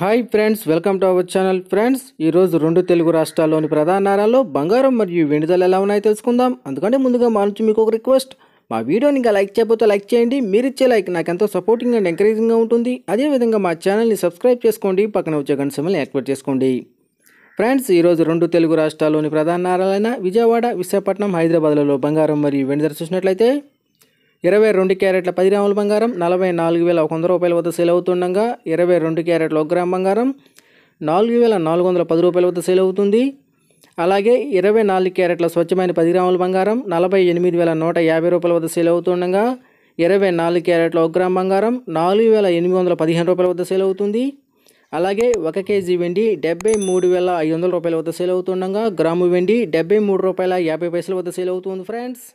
hi friends welcome to our channel friends ఈరోజు రెండు తెలుగు రాష్ట్రాల్లోని ప్రధాన నగరాల్లో బంగారం మరియు వెండి ధరలు ఎలా ఉన్నాయో తెలుసుకుందాం అందుకంటే ముందుగా మా నుంచి మీకు ఒక రిక్వెస్ట్ మా వీడియోని ఇంకా లైక్ చేయబోతే లైక్ చేయండి మీరు ఇచ్చే లైక్ నాకు ఎంతో సపోర్టింగ్ అండ్ ఎంకరేజింగ్గా ఉంటుంది అదేవిధంగా మా ఛానల్ని సబ్స్క్రైబ్ చేసుకోండి పక్కన వచ్చే గంట సమయాన్ని యాక్టివేట్ చేసుకోండి ఫ్రెండ్స్ ఈరోజు రెండు తెలుగు రాష్ట్రాల్లోని ప్రధాన నగరాలైన విజయవాడ విశాఖపట్నం హైదరాబాద్లలో బంగారం మరియు వెండి ధర చూసినట్లయితే ఇరవై రెండు క్యారెట్ల పది గ్రాముల బంగారం నలభై నాలుగు వేల ఒక వంద రూపాయల వద్ద సేల్ అవుతుండగా ఇరవై రెండు క్యారెట్ల ఒక గ్రామ్ బంగారం నాలుగు వేల నాలుగు వందల పది రూపాయల వద్ద సేల్ అవుతుంది అలాగే ఇరవై నాలుగు క్యారెట్ల స్వచ్ఛమైన పది గ్రాముల బంగారం నలభై ఎనిమిది వేల నూట యాభై రూపాయల వద్ద సేల్ అవుతుండగా ఇరవై నాలుగు క్యారెట్ల ఒక గ్రామ్ బంగారం నాలుగు వేల ఎనిమిది వందల పదిహేను రూపాయల వద్ద సేల్ అవుతుంది అలాగే ఒక కేజీ వెండి డెబ్బై మూడు వేల ఐదు వందల రూపాయల వద్ద సేల్ అవుతుండగా గ్రాము వెండి డెబ్బై మూడు రూపాయల యాభై పైసల వద్ద సేల్ అవుతుంది ఫ్రెండ్స్